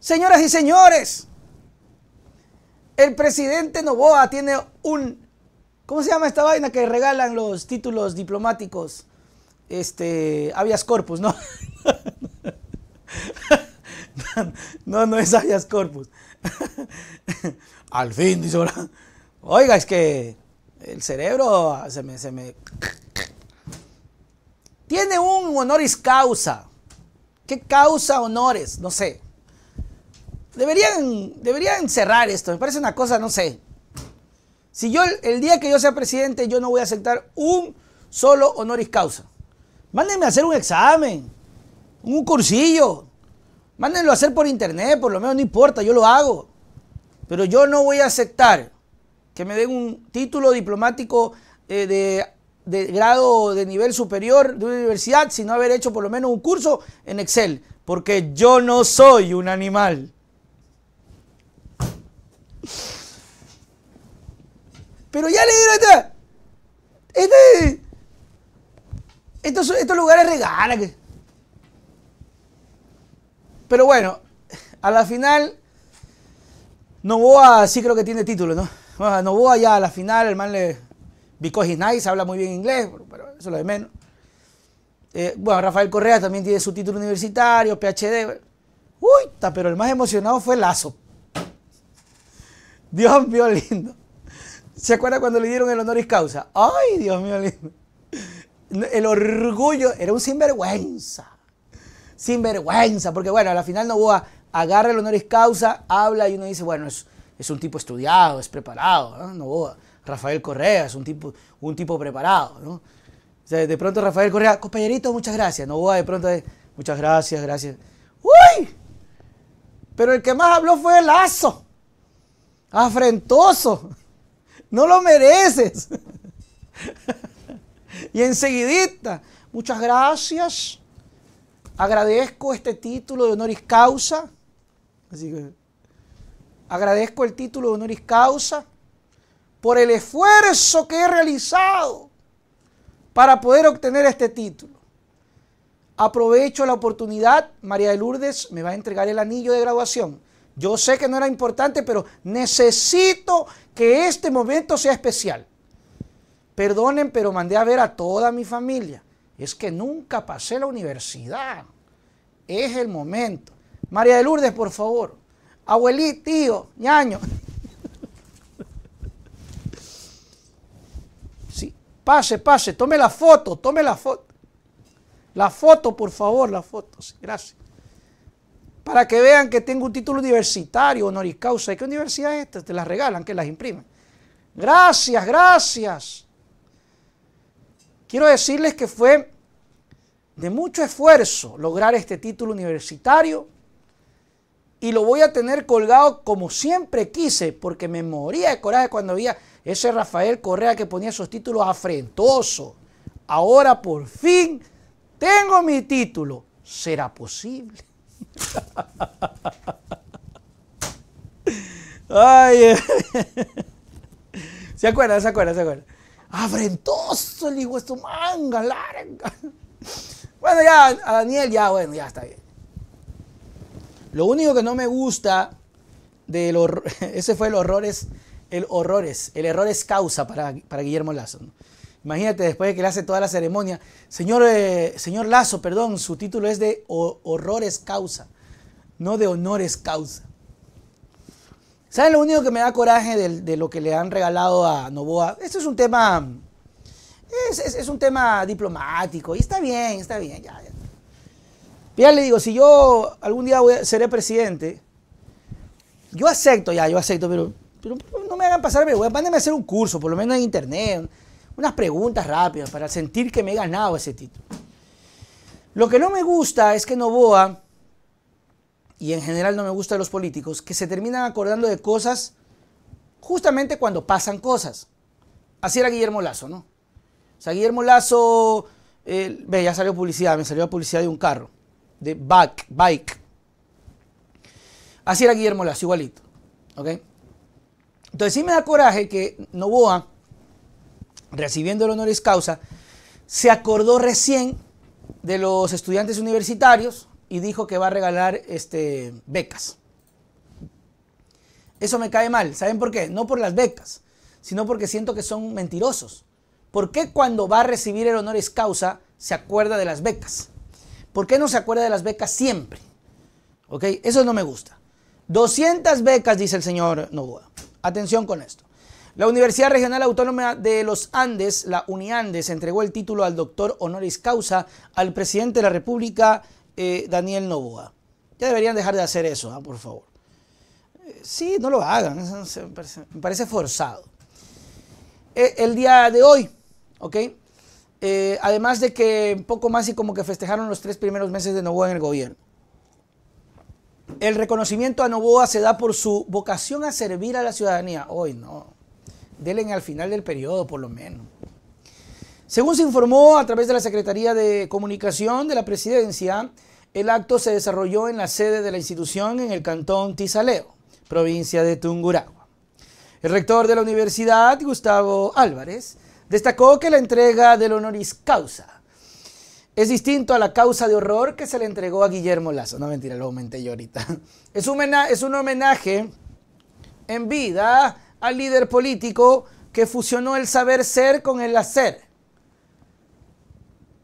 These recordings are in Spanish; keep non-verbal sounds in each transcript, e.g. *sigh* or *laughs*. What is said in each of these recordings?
Señoras y señores, el presidente Novoa tiene un... ¿Cómo se llama esta vaina que regalan los títulos diplomáticos? Este, habeas corpus, ¿no? *laughs* No, no es avias corpus. Al fin, dice, oiga, es que el cerebro se me, se me... Tiene un honoris causa. ¿Qué causa honores? No sé. Deberían, deberían cerrar esto. Me parece una cosa, no sé. Si yo, el día que yo sea presidente, yo no voy a aceptar un solo honoris causa. Mándenme a hacer un examen, un cursillo. Mándenlo a hacer por internet, por lo menos no importa, yo lo hago. Pero yo no voy a aceptar que me den un título diplomático eh, de grado de nivel superior de una universidad, no haber hecho por lo menos un curso en Excel, porque yo no soy un animal. Pero ya le dieron esta. Este, estos, estos lugares regalan. Pero bueno, a la final, Novoa sí creo que tiene título, ¿no? Bueno, Novoa ya a la final, el man le. Because habla muy bien inglés, pero eso lo de menos. Eh, bueno, Rafael Correa también tiene su título universitario, PhD. Uy, pero el más emocionado fue Lazo. Dios mío, lindo. ¿Se acuerda cuando le dieron el honoris causa? Ay, Dios mío El orgullo era un sinvergüenza. Sinvergüenza, porque bueno, a la final Novoa agarra el honoris causa, habla y uno dice, bueno, es, un tipo estudiado, es preparado, ¿no? Novoa. Rafael Correa es un tipo, un tipo preparado, de pronto Rafael Correa, compañerito, muchas gracias. Novoa de pronto, muchas gracias, gracias. ¡Uy! Pero el que más habló fue el aso. Afrentoso. No lo mereces. *laughs* y enseguidita, muchas gracias. Agradezco este título de honoris causa. Así que agradezco el título de honoris causa por el esfuerzo que he realizado para poder obtener este título. Aprovecho la oportunidad, María de Lourdes me va a entregar el anillo de graduación. Yo sé que no era importante, pero necesito que este momento sea especial. Perdonen, pero mandé a ver a toda mi familia. Es que nunca pasé la universidad. Es el momento. María de Lourdes, por favor. Abuelí, tío, ñaño. Sí, pase, pase, tome la foto, tome la foto. La foto, por favor, la foto. gracias para que vean que tengo un título universitario, honoris causa. ¿Y qué universidad es esta? Te las regalan, que las imprimen. Gracias, gracias. Quiero decirles que fue de mucho esfuerzo lograr este título universitario y lo voy a tener colgado como siempre quise, porque me moría de coraje cuando había ese Rafael Correa que ponía esos títulos afrentosos. Ahora por fin tengo mi título. ¿Será posible? Ay, eh. ¿Se acuerdan? ¿Se acuerdan? ¿Se acuerdan? Afrentoso el hijo de su manga larga. Bueno, ya, a Daniel, ya, bueno, ya está bien. Lo único que no me gusta de los *laughs* ese fue el horrores el horrores el error causa para, Guillermo Lazo. Imagínate, después de que le hace toda la ceremonia. Señor, eh, señor Lazo, perdón, su título es de horrores causa, no de honores causa. ¿Saben lo único que me da coraje de, lo que le han regalado a Novoa? Esto es un tema. Es, un tema diplomático. Y está bien, está bien, ya, ya. Ya le digo, si yo algún día seré presidente, yo acepto, ya, yo acepto, pero, no me hagan pasar vergüenza. Mándenme a hacer un curso, por lo menos en internet unas preguntas rápidas para sentir que me he ganado ese título. Lo que no me gusta es que Novoa, y en general no me gusta de los políticos, que se terminan acordando de cosas justamente cuando pasan cosas. Así era Guillermo Lazo, ¿no? O sea, Guillermo Lazo, ve, ya salió publicidad, me salió la publicidad de un carro, de bike, bike. Así era Guillermo Lazo, igualito, Entonces sí me da coraje que Novoa recibiendo el honoris causa, se acordó recién de los estudiantes universitarios y dijo que va a regalar este, becas. Eso me cae mal. ¿Saben por qué? No por las becas, sino porque siento que son mentirosos. ¿Por qué cuando va a recibir el honoris causa se acuerda de las becas? ¿Por qué no se acuerda de las becas siempre? ¿Ok? Eso no me gusta. 200 becas, dice el señor Novoa. Atención con esto. La Universidad Regional Autónoma de los Andes, la UniAndes, entregó el título al doctor honoris causa al presidente de la República, eh, Daniel Novoa. Ya deberían dejar de hacer eso, ah, por favor. Eh, sí, no lo hagan, me, parece, forzado. Eh, el día de hoy, ¿ok? además de que poco más y como que festejaron los tres primeros meses de Novoa en el gobierno. El reconocimiento a Novoa se da por su vocación a servir a la ciudadanía. Hoy no. Delen al final del periodo, por lo menos. Según se informó a través de la Secretaría de Comunicación de la Presidencia, el acto se desarrolló en la sede de la institución en el cantón Tizaleo, provincia de Tunguragua. El rector de la universidad, Gustavo Álvarez, destacó que la entrega del honoris causa es distinto a la causa de horror que se le entregó a Guillermo Lazo. No, mentira, lo aumenté yo ahorita. *laughs* es un homenaje en vida al líder político que fusionó el saber ser con el hacer,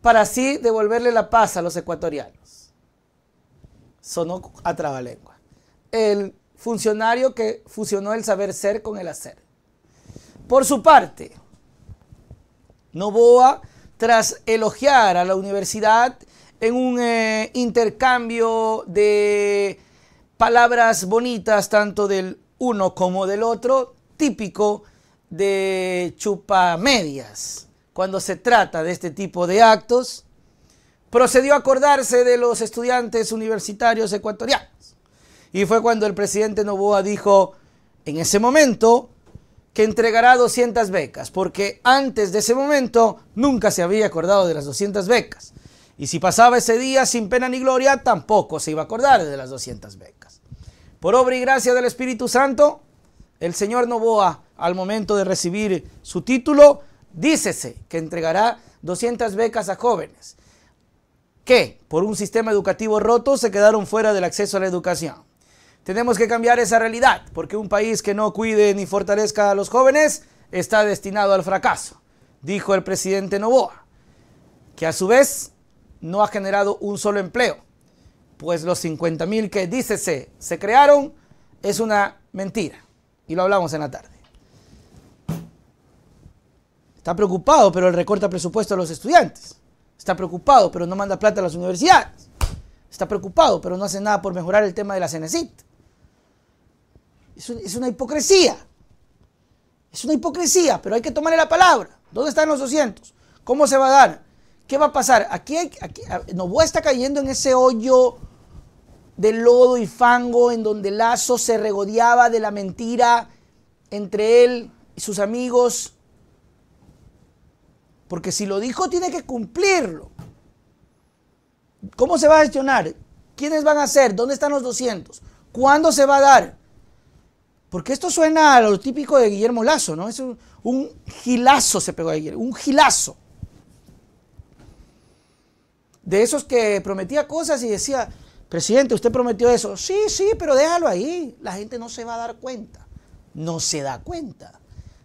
para así devolverle la paz a los ecuatorianos. Sonó a trabalengua. El funcionario que fusionó el saber ser con el hacer. Por su parte, Novoa, tras elogiar a la universidad en un eh, intercambio de palabras bonitas tanto del uno como del otro, típico de chupamedias cuando se trata de este tipo de actos, procedió a acordarse de los estudiantes universitarios ecuatorianos. Y fue cuando el presidente Novoa dijo en ese momento que entregará 200 becas, porque antes de ese momento nunca se había acordado de las 200 becas. Y si pasaba ese día sin pena ni gloria, tampoco se iba a acordar de las 200 becas. Por obra y gracia del Espíritu Santo, el señor Novoa, al momento de recibir su título, dícese que entregará 200 becas a jóvenes que, por un sistema educativo roto, se quedaron fuera del acceso a la educación. Tenemos que cambiar esa realidad, porque un país que no cuide ni fortalezca a los jóvenes está destinado al fracaso, dijo el presidente Novoa, que a su vez no ha generado un solo empleo, pues los 50.000 que dícese se crearon es una mentira y lo hablamos en la tarde. Está preocupado, pero él recorta presupuesto a los estudiantes. Está preocupado, pero no manda plata a las universidades. Está preocupado, pero no hace nada por mejorar el tema de la CENECIT. Es, una hipocresía. Es una hipocresía, pero hay que tomarle la palabra. ¿Dónde están los 200? ¿Cómo se va a dar? ¿Qué va a pasar? Aquí, aquí Novoa está cayendo en ese hoyo de lodo y fango en donde Lazo se regodeaba de la mentira entre él y sus amigos. Porque si lo dijo, tiene que cumplirlo. ¿Cómo se va a gestionar? ¿Quiénes van a ser? ¿Dónde están los 200? ¿Cuándo se va a dar? Porque esto suena a lo típico de Guillermo Lazo, ¿no? Es un, gilazo se pegó a Guillermo, un gilazo. De esos que prometía cosas y decía, Presidente, usted prometió eso. Sí, sí, pero déjalo ahí. La gente no se va a dar cuenta. No se da cuenta.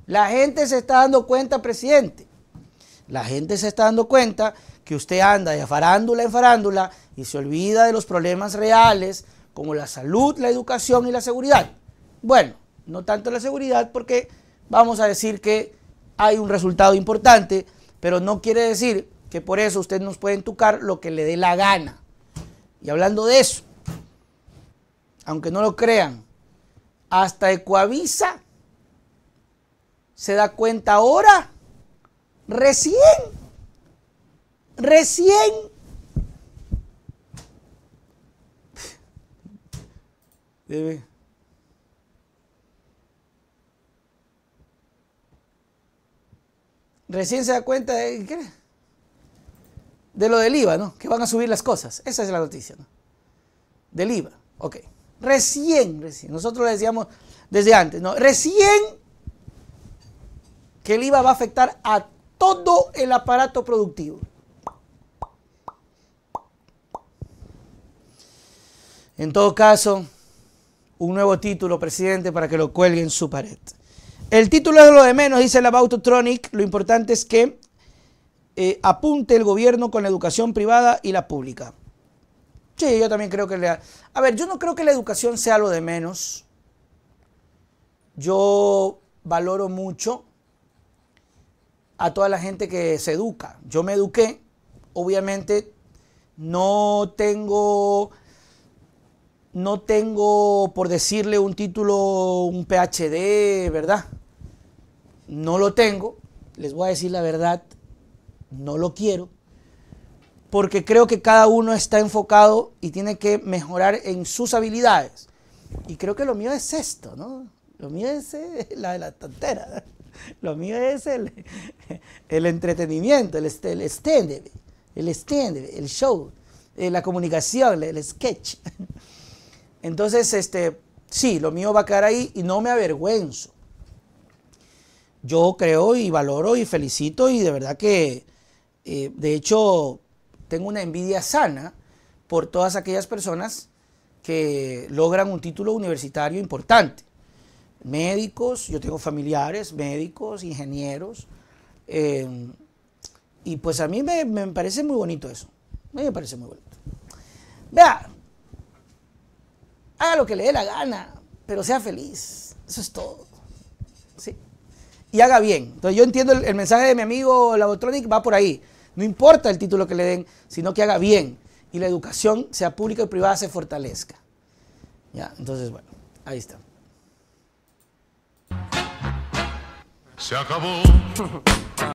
La gente se está dando cuenta, presidente. La gente se está dando cuenta que usted anda de farándula en farándula y se olvida de los problemas reales como la salud, la educación y la seguridad. Bueno, no tanto la seguridad porque vamos a decir que hay un resultado importante, pero no quiere decir que por eso usted nos puede entucar lo que le dé la gana. Y hablando de eso, aunque no lo crean, hasta Ecuavisa se da cuenta ahora, recién, recién. Recién se da cuenta de... ¿qué? de lo del IVA, ¿no? Que van a subir las cosas. Esa es la noticia, ¿no? Del IVA. Ok. Recién, recién. Nosotros le decíamos desde antes, ¿no? Recién que el IVA va a afectar a todo el aparato productivo. En todo caso, un nuevo título, presidente, para que lo cuelgue en su pared. El título es lo de menos, dice la tronic Lo importante es que eh, apunte el gobierno con la educación privada y la pública. Sí, yo también creo que le... A ver, yo no creo que la educación sea lo de menos. Yo valoro mucho a toda la gente que se educa. Yo me eduqué, obviamente no tengo no tengo por decirle un título, un PhD, ¿verdad? No lo tengo, les voy a decir la verdad, no lo quiero, porque creo que cada uno está enfocado y tiene que mejorar en sus habilidades. Y creo que lo mío es esto, ¿no? Lo mío es eh, la de la tantera. *laughs* Lo mío es el, *laughs* el entretenimiento, el, el stand el stand el show, eh, la comunicación, el sketch. *laughs* Entonces, este, sí, lo mío va a quedar ahí y no me avergüenzo. Yo creo y valoro y felicito y de verdad que eh, de hecho, tengo una envidia sana por todas aquellas personas que logran un título universitario importante. Médicos, yo tengo familiares, médicos, ingenieros. Em, y pues a mí me, parece muy bonito eso. A mí me parece muy bonito. Vea, haga lo que le dé la gana, pero sea feliz. Eso es todo. ¿Sí? Y haga bien. Entonces yo entiendo el, el mensaje de mi amigo Labotronic, va por ahí. No importa el título que le den, sino que haga bien y la educación, sea pública y privada, se fortalezca. Ya, entonces, bueno, ahí está. Se acabó. *laughs*